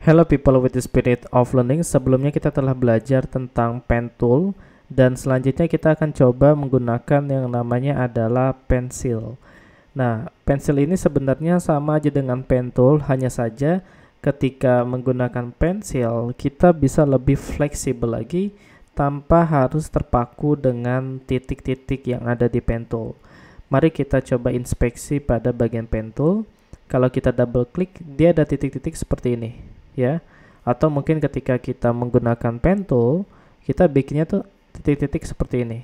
Hello people with the spirit of learning. Sebelumnya kita telah belajar tentang pen tool dan selanjutnya kita akan coba menggunakan yang namanya adalah pensil. Nah, pensil ini sebenarnya sama aja dengan pen tool, hanya saja ketika menggunakan pensil kita bisa lebih fleksibel lagi tanpa harus terpaku dengan titik-titik yang ada di pen tool. Mari kita coba inspeksi pada bagian pen tool. Kalau kita double klik, dia ada titik-titik seperti ini, ya. Atau mungkin ketika kita menggunakan pen tool, kita bikinnya tuh titik-titik seperti ini.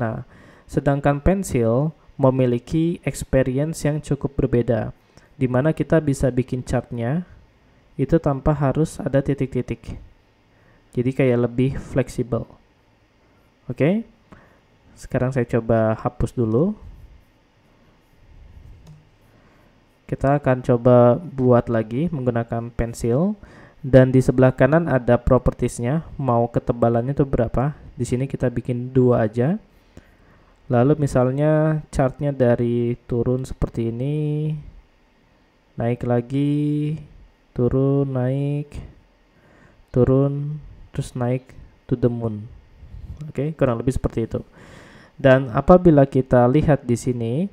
Nah, sedangkan pensil memiliki experience yang cukup berbeda, di mana kita bisa bikin chartnya itu tanpa harus ada titik-titik. Jadi kayak lebih fleksibel. Oke. Okay? Sekarang saya coba hapus dulu. Kita akan coba buat lagi menggunakan pensil dan di sebelah kanan ada propertiesnya mau ketebalannya itu berapa di sini kita bikin dua aja lalu misalnya chartnya dari turun seperti ini naik lagi turun naik turun terus naik to the moon. Oke, okay? kurang lebih seperti itu. Dan apabila kita lihat di sini,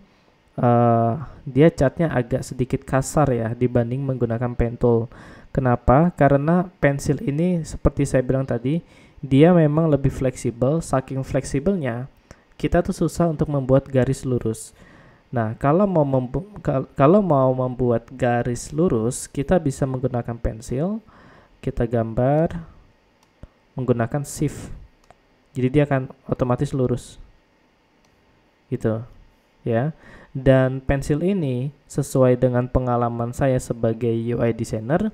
uh, dia catnya agak sedikit kasar ya dibanding menggunakan pen tool. Kenapa? Karena pensil ini seperti saya bilang tadi, dia memang lebih fleksibel. Saking fleksibelnya, kita tuh susah untuk membuat garis lurus. Nah, kalau mau membu kalau mau membuat garis lurus, kita bisa menggunakan pensil. Kita gambar menggunakan shift. Jadi dia akan otomatis lurus. Gitu. Ya. Dan pensil ini sesuai dengan pengalaman saya sebagai UI designer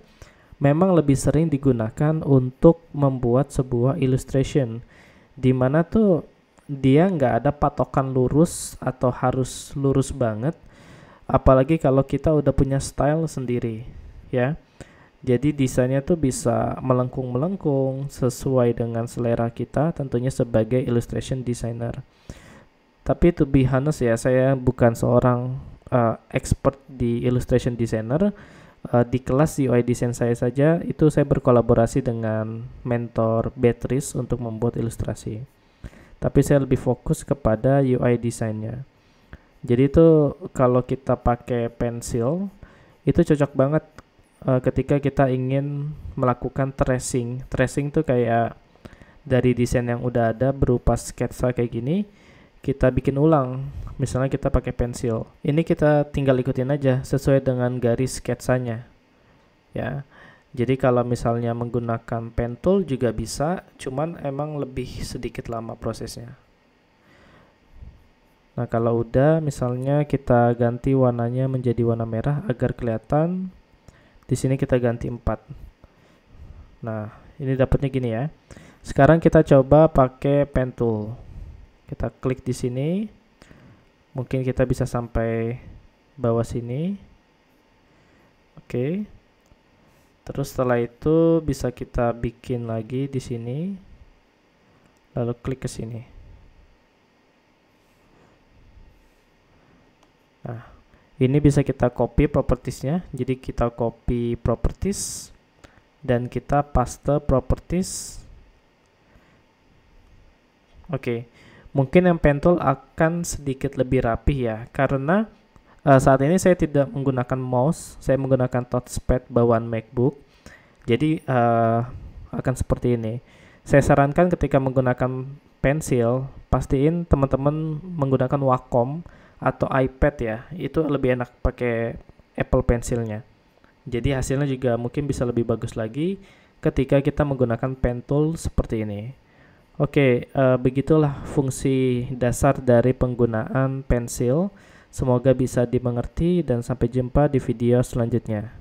memang lebih sering digunakan untuk membuat sebuah illustration di mana tuh dia nggak ada patokan lurus atau harus lurus banget apalagi kalau kita udah punya style sendiri ya jadi desainnya tuh bisa melengkung-melengkung sesuai dengan selera kita tentunya sebagai illustration designer. Tapi to be honest ya, saya bukan seorang uh, expert di illustration designer. Uh, di kelas UI design saya saja itu saya berkolaborasi dengan mentor Beatrice untuk membuat ilustrasi. Tapi saya lebih fokus kepada UI desainnya. Jadi itu kalau kita pakai pensil itu cocok banget uh, ketika kita ingin melakukan tracing. Tracing tuh kayak dari desain yang udah ada berupa sketsa kayak gini, kita bikin ulang. Misalnya kita pakai pensil. Ini kita tinggal ikutin aja sesuai dengan garis sketsanya. Ya. Jadi kalau misalnya menggunakan pen tool juga bisa, cuman emang lebih sedikit lama prosesnya. Nah kalau udah misalnya kita ganti warnanya menjadi warna merah agar kelihatan di sini kita ganti 4. Nah, ini dapatnya gini ya. Sekarang kita coba pakai pen tool. Kita klik di sini. Mungkin kita bisa sampai bawah sini. Oke. Terus setelah itu bisa kita bikin lagi di sini. Lalu klik ke sini. Nah, ini bisa kita copy propertiesnya jadi kita copy properties dan kita paste properties oke okay. mungkin yang pentul akan sedikit lebih rapi ya karena uh, saat ini saya tidak menggunakan mouse saya menggunakan touchpad bawaan macbook jadi uh, akan seperti ini saya sarankan ketika menggunakan pensil pastiin teman-teman menggunakan Wacom atau iPad ya itu lebih enak pakai Apple Pencilnya jadi hasilnya juga mungkin bisa lebih bagus lagi ketika kita menggunakan pen tool seperti ini Oke, uh, begitulah fungsi dasar dari penggunaan pensil. Semoga bisa dimengerti dan sampai jumpa di video selanjutnya.